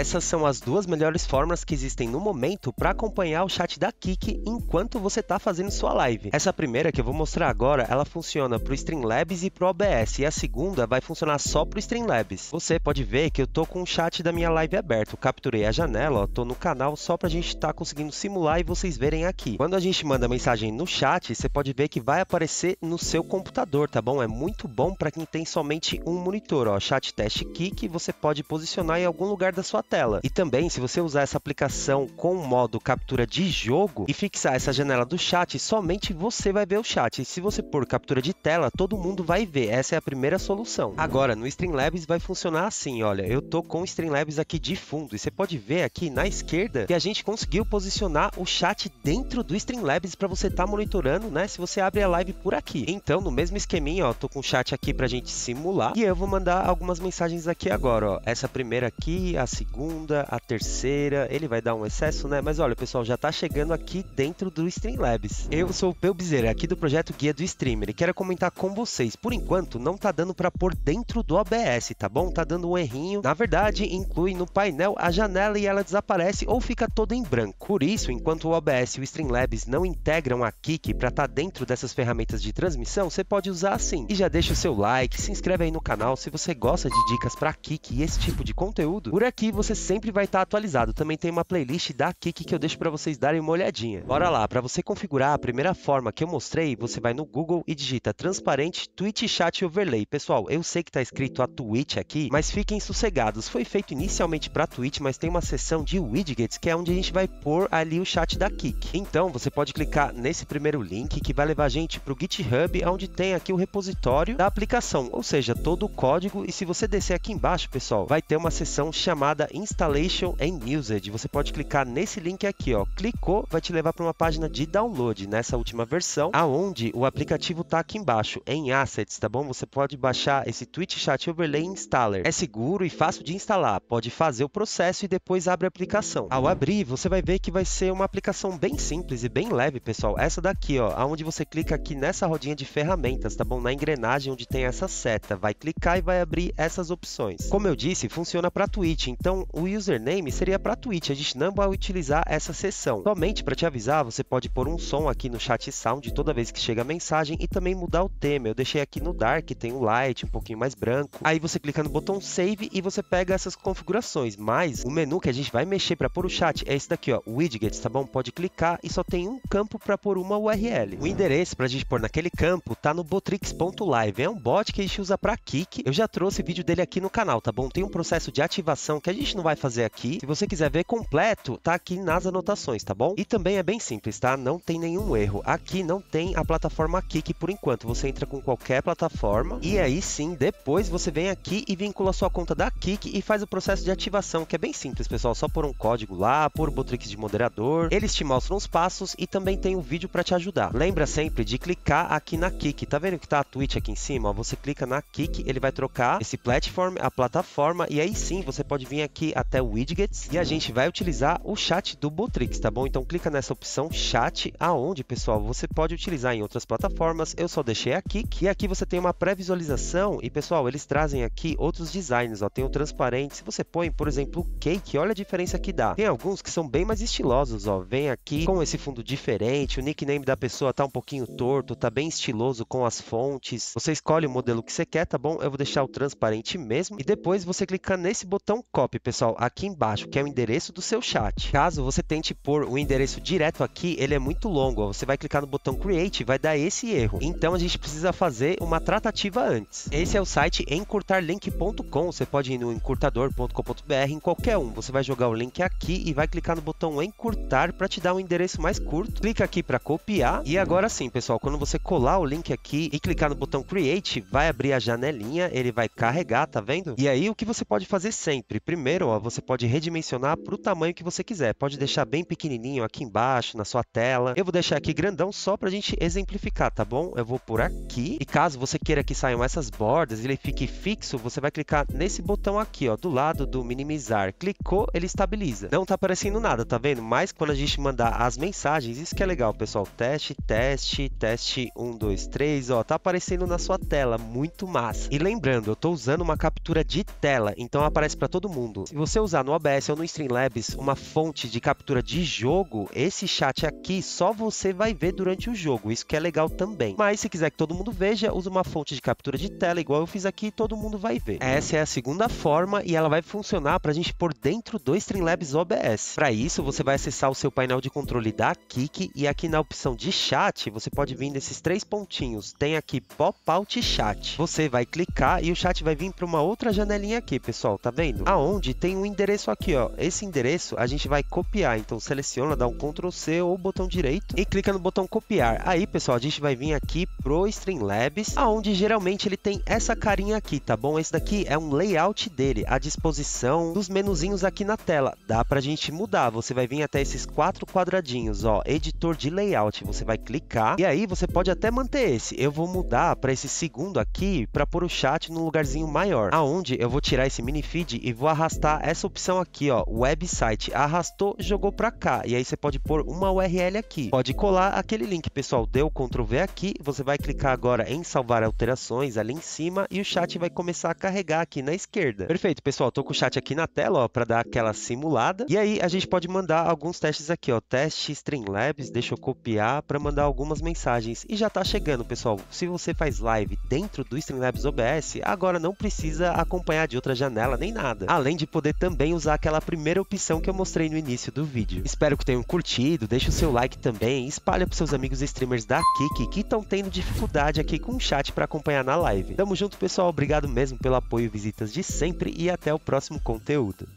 Essas são as duas melhores formas que existem no momento para acompanhar o chat da Kik enquanto você está fazendo sua live. Essa primeira que eu vou mostrar agora, ela funciona para o Streamlabs e para o OBS, e a segunda vai funcionar só para o Streamlabs. Você pode ver que eu tô com o chat da minha live aberto, capturei a janela, ó, tô no canal só para a gente estar tá conseguindo simular e vocês verem aqui. Quando a gente manda mensagem no chat, você pode ver que vai aparecer no seu computador, tá bom? É muito bom para quem tem somente um monitor, ó, chat test Kik você pode posicionar em algum lugar da sua tela. E também, se você usar essa aplicação com o modo captura de jogo e fixar essa janela do chat, somente você vai ver o chat. E se você pôr captura de tela, todo mundo vai ver. Essa é a primeira solução. Agora, no Streamlabs vai funcionar assim, olha, eu tô com o Streamlabs aqui de fundo e você pode ver aqui na esquerda que a gente conseguiu posicionar o chat dentro do Streamlabs para você estar tá monitorando, né, se você abre a live por aqui. Então, no mesmo esqueminha, ó, tô com o chat aqui pra gente simular e eu vou mandar algumas mensagens aqui agora, ó. Essa primeira aqui, a segunda segunda, a terceira, ele vai dar um excesso, né? Mas olha, pessoal, já tá chegando aqui dentro do Streamlabs. Eu sou o Peu Bezerra, aqui do projeto Guia do Streamer, e quero comentar com vocês. Por enquanto, não tá dando para pôr dentro do OBS, tá bom? Tá dando um errinho. Na verdade, inclui no painel a janela e ela desaparece ou fica toda em branco. Por isso, enquanto o OBS e o Streamlabs não integram a Kik para estar tá dentro dessas ferramentas de transmissão, você pode usar assim. E já deixa o seu like, se inscreve aí no canal se você gosta de dicas para Kik e esse tipo de conteúdo. Por aqui você você sempre vai estar tá atualizado. Também tem uma playlist da Kik que eu deixo para vocês darem uma olhadinha. Bora lá, para você configurar a primeira forma que eu mostrei, você vai no Google e digita transparente Twitch Chat Overlay. Pessoal, eu sei que está escrito a Twitch aqui, mas fiquem sossegados. Foi feito inicialmente para Twitch, mas tem uma seção de widgets que é onde a gente vai pôr ali o chat da Kik. Então, você pode clicar nesse primeiro link que vai levar a gente para o GitHub, onde tem aqui o repositório da aplicação, ou seja, todo o código. E se você descer aqui embaixo, pessoal, vai ter uma seção chamada Installation and Usage. Você pode clicar nesse link aqui, ó. Clicou, vai te levar para uma página de download nessa última versão, aonde o aplicativo tá aqui embaixo, em Assets, tá bom? Você pode baixar esse Twitch Chat Overlay Installer. É seguro e fácil de instalar. Pode fazer o processo e depois abre a aplicação. Ao abrir, você vai ver que vai ser uma aplicação bem simples e bem leve, pessoal. Essa daqui, ó, aonde você clica aqui nessa rodinha de ferramentas, tá bom? Na engrenagem onde tem essa seta, vai clicar e vai abrir essas opções. Como eu disse, funciona para Twitch, então o username seria para Twitch, a gente não vai utilizar essa sessão Somente para te avisar, você pode pôr um som aqui no chat sound toda vez que chega a mensagem e também mudar o tema. Eu deixei aqui no dark, tem um light um pouquinho mais branco. Aí você clica no botão save e você pega essas configurações, mas o menu que a gente vai mexer para pôr o chat é esse daqui, ó, widgets, tá bom? Pode clicar e só tem um campo para pôr uma URL. O endereço para a gente pôr naquele campo tá no botrix.live. É um bot que a gente usa para kick. Eu já trouxe vídeo dele aqui no canal, tá bom? Tem um processo de ativação que a gente gente não vai fazer aqui. Se você quiser ver completo, tá aqui nas anotações, tá bom? E também é bem simples, tá? Não tem nenhum erro. Aqui não tem a plataforma Kik por enquanto. Você entra com qualquer plataforma e aí sim, depois você vem aqui e vincula sua conta da Kik e faz o processo de ativação, que é bem simples, pessoal. Só por um código lá, por Botrix de moderador. Eles te mostram os passos e também tem um vídeo para te ajudar. Lembra sempre de clicar aqui na Kik. Tá vendo que tá a Twitch aqui em cima? Você clica na Kik, ele vai trocar esse platform, a plataforma e aí sim você pode vir aqui aqui até Widgets e a gente vai utilizar o chat do Botrix, tá bom? Então clica nessa opção chat, aonde, pessoal, você pode utilizar em outras plataformas. Eu só deixei aqui, E aqui você tem uma pré-visualização e, pessoal, eles trazem aqui outros designs, ó. Tem o transparente, se você põe, por exemplo, cake, olha a diferença que dá. Tem alguns que são bem mais estilosos, ó. Vem aqui com esse fundo diferente, o nickname da pessoa tá um pouquinho torto, tá bem estiloso com as fontes. Você escolhe o modelo que você quer, tá bom? Eu vou deixar o transparente mesmo e depois você clica nesse botão copy, pessoal pessoal, aqui embaixo, que é o endereço do seu chat. Caso você tente pôr o endereço direto aqui, ele é muito longo. Ó. Você vai clicar no botão Create e vai dar esse erro. Então a gente precisa fazer uma tratativa antes. Esse é o site encurtarlink.com. Você pode ir no encurtador.com.br em qualquer um. Você vai jogar o link aqui e vai clicar no botão encurtar para te dar um endereço mais curto. Clica aqui para copiar. E agora sim, pessoal, quando você colar o link aqui e clicar no botão Create, vai abrir a janelinha, ele vai carregar, tá vendo? E aí o que você pode fazer sempre? Primeiro primeiro, ó, você pode redimensionar para o tamanho que você quiser. Pode deixar bem pequenininho aqui embaixo, na sua tela. Eu vou deixar aqui grandão só para a gente exemplificar, tá bom? Eu vou por aqui. E caso você queira que saiam essas bordas e ele fique fixo, você vai clicar nesse botão aqui, ó, do lado do minimizar. Clicou, ele estabiliza. Não está aparecendo nada, tá vendo? Mas quando a gente mandar as mensagens, isso que é legal, pessoal. Teste, teste, teste, 1, 2, 3, ó, tá aparecendo na sua tela, muito massa. E lembrando, eu estou usando uma captura de tela, então aparece para todo mundo. Se você usar no OBS ou no Streamlabs uma fonte de captura de jogo, esse chat aqui só você vai ver durante o jogo, isso que é legal também. Mas se quiser que todo mundo veja, usa uma fonte de captura de tela, igual eu fiz aqui, todo mundo vai ver. Essa é a segunda forma e ela vai funcionar para a gente pôr dentro do Streamlabs OBS. Para isso, você vai acessar o seu painel de controle da Kik e aqui na opção de chat, você pode vir nesses três pontinhos. Tem aqui Pop-Out Chat. Você vai clicar e o chat vai vir para uma outra janelinha aqui, pessoal, tá vendo? Aonde tem um endereço aqui, ó. Esse endereço a gente vai copiar. Então seleciona, dá um Ctrl C ou botão direito e clica no botão copiar. Aí, pessoal, a gente vai vir aqui pro Streamlabs, aonde geralmente ele tem essa carinha aqui, tá bom? Esse daqui é um layout dele, a disposição dos menuzinhos aqui na tela. Dá pra gente mudar. Você vai vir até esses quatro quadradinhos, ó, editor de layout. Você vai clicar e aí você pode até manter esse. Eu vou mudar para esse segundo aqui para pôr o chat num lugarzinho maior, aonde eu vou tirar esse mini feed e vou arrastar Tá? essa opção aqui, ó, website. Arrastou, jogou para cá. E aí você pode pôr uma URL aqui. Pode colar aquele link, pessoal. Deu Ctrl V aqui. Você vai clicar agora em salvar alterações ali em cima e o chat vai começar a carregar aqui na esquerda. Perfeito, pessoal. Tô com o chat aqui na tela, ó, para dar aquela simulada. E aí a gente pode mandar alguns testes aqui, ó. Teste Streamlabs. Deixa eu copiar para mandar algumas mensagens. E já tá chegando, pessoal. Se você faz live dentro do Streamlabs OBS, agora não precisa acompanhar de outra janela nem nada. Além de poder poder também usar aquela primeira opção que eu mostrei no início do vídeo. Espero que tenham curtido, deixe o seu like também, espalha para seus amigos streamers da Kik que estão tendo dificuldade aqui com o chat para acompanhar na live. Tamo junto, pessoal, obrigado mesmo pelo apoio e visitas de sempre e até o próximo conteúdo.